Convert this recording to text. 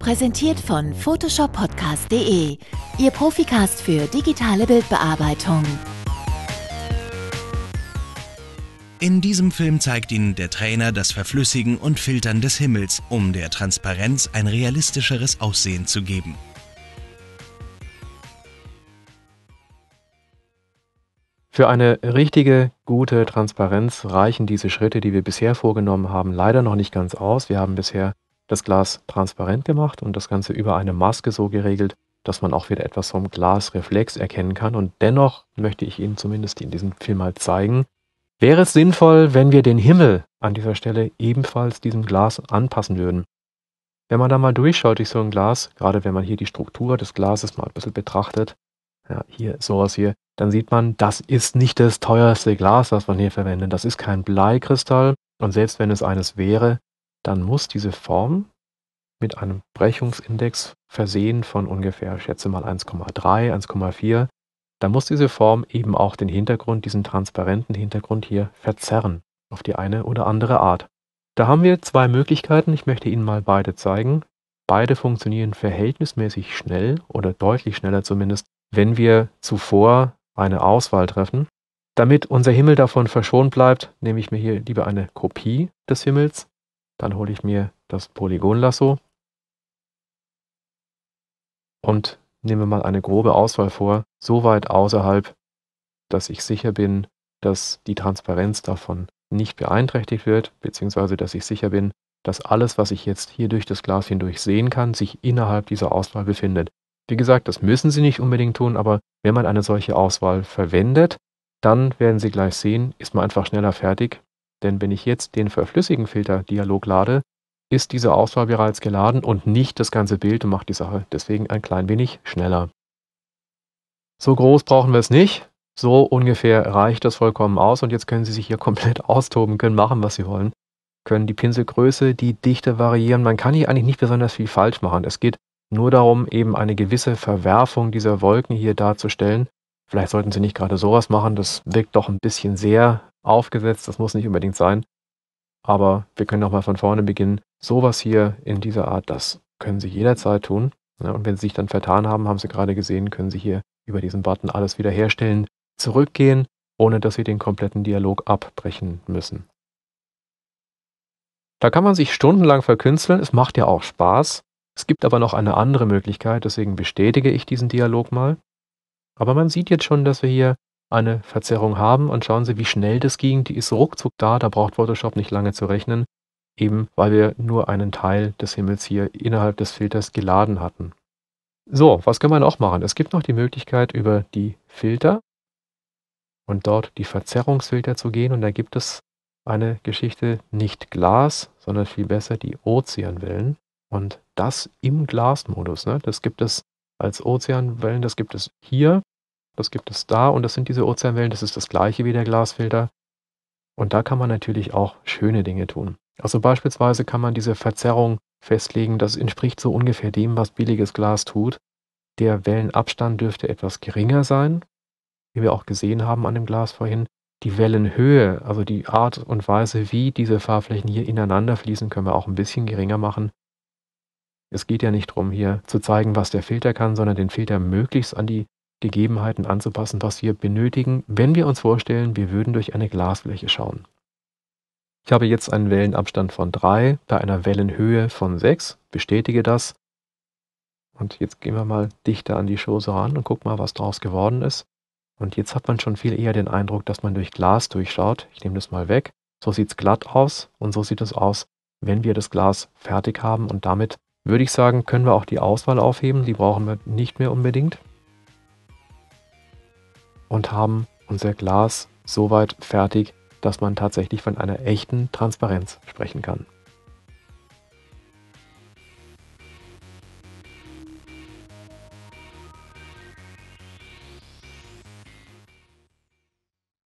Präsentiert von photoshoppodcast.de, Ihr Profikast für digitale Bildbearbeitung. In diesem Film zeigt Ihnen der Trainer das Verflüssigen und Filtern des Himmels, um der Transparenz ein realistischeres Aussehen zu geben. Für eine richtige, gute Transparenz reichen diese Schritte, die wir bisher vorgenommen haben, leider noch nicht ganz aus. Wir haben bisher das Glas transparent gemacht und das Ganze über eine Maske so geregelt, dass man auch wieder etwas vom Glasreflex erkennen kann. Und dennoch möchte ich Ihnen zumindest in diesem Film mal zeigen, wäre es sinnvoll, wenn wir den Himmel an dieser Stelle ebenfalls diesem Glas anpassen würden. Wenn man da mal durchschaut durch so ein Glas, gerade wenn man hier die Struktur des Glases mal ein bisschen betrachtet, ja, hier sowas hier, dann sieht man, das ist nicht das teuerste Glas, das man hier verwendet. Das ist kein Bleikristall. Und selbst wenn es eines wäre, dann muss diese Form mit einem Brechungsindex versehen von ungefähr, ich schätze mal 1,3, 1,4, dann muss diese Form eben auch den Hintergrund, diesen transparenten Hintergrund hier verzerren, auf die eine oder andere Art. Da haben wir zwei Möglichkeiten, ich möchte Ihnen mal beide zeigen. Beide funktionieren verhältnismäßig schnell oder deutlich schneller zumindest, wenn wir zuvor eine Auswahl treffen. Damit unser Himmel davon verschont bleibt, nehme ich mir hier lieber eine Kopie des Himmels dann hole ich mir das Polygonlasso und nehme mal eine grobe Auswahl vor, so weit außerhalb, dass ich sicher bin, dass die Transparenz davon nicht beeinträchtigt wird, beziehungsweise dass ich sicher bin, dass alles, was ich jetzt hier durch das Glas hindurch sehen kann, sich innerhalb dieser Auswahl befindet. Wie gesagt, das müssen Sie nicht unbedingt tun, aber wenn man eine solche Auswahl verwendet, dann werden Sie gleich sehen, ist man einfach schneller fertig, denn wenn ich jetzt den verflüssigen Filter-Dialog lade, ist diese Auswahl bereits geladen und nicht das ganze Bild und macht die Sache deswegen ein klein wenig schneller. So groß brauchen wir es nicht. So ungefähr reicht das vollkommen aus und jetzt können Sie sich hier komplett austoben, können machen, was Sie wollen, können die Pinselgröße, die Dichte variieren. Man kann hier eigentlich nicht besonders viel falsch machen. Es geht nur darum, eben eine gewisse Verwerfung dieser Wolken hier darzustellen. Vielleicht sollten Sie nicht gerade sowas machen, das wirkt doch ein bisschen sehr aufgesetzt, das muss nicht unbedingt sein. Aber wir können nochmal von vorne beginnen. Sowas hier in dieser Art, das können Sie jederzeit tun. Und wenn Sie sich dann vertan haben, haben Sie gerade gesehen, können Sie hier über diesen Button alles wiederherstellen, zurückgehen, ohne dass Sie den kompletten Dialog abbrechen müssen. Da kann man sich stundenlang verkünsteln, es macht ja auch Spaß. Es gibt aber noch eine andere Möglichkeit, deswegen bestätige ich diesen Dialog mal. Aber man sieht jetzt schon, dass wir hier eine Verzerrung haben und schauen Sie, wie schnell das ging. Die ist ruckzuck da, da braucht Photoshop nicht lange zu rechnen, eben weil wir nur einen Teil des Himmels hier innerhalb des Filters geladen hatten. So, was können wir noch machen? Es gibt noch die Möglichkeit über die Filter und dort die Verzerrungsfilter zu gehen und da gibt es eine Geschichte nicht Glas, sondern viel besser die Ozeanwellen und das im Glasmodus. Ne? Das gibt es als Ozeanwellen, das gibt es hier das gibt es da und das sind diese Ozeanwellen, das ist das gleiche wie der Glasfilter. Und da kann man natürlich auch schöne Dinge tun. Also beispielsweise kann man diese Verzerrung festlegen, das entspricht so ungefähr dem, was billiges Glas tut. Der Wellenabstand dürfte etwas geringer sein, wie wir auch gesehen haben an dem Glas vorhin. Die Wellenhöhe, also die Art und Weise, wie diese Fahrflächen hier ineinander fließen, können wir auch ein bisschen geringer machen. Es geht ja nicht darum, hier zu zeigen, was der Filter kann, sondern den Filter möglichst an die Gegebenheiten anzupassen, was wir benötigen, wenn wir uns vorstellen, wir würden durch eine Glasfläche schauen. Ich habe jetzt einen Wellenabstand von 3 bei einer Wellenhöhe von 6, bestätige das. Und jetzt gehen wir mal dichter an die Chose ran und gucken mal, was draus geworden ist. Und jetzt hat man schon viel eher den Eindruck, dass man durch Glas durchschaut. Ich nehme das mal weg. So sieht es glatt aus und so sieht es aus, wenn wir das Glas fertig haben. Und damit würde ich sagen, können wir auch die Auswahl aufheben. Die brauchen wir nicht mehr unbedingt und haben unser Glas soweit fertig, dass man tatsächlich von einer echten Transparenz sprechen kann.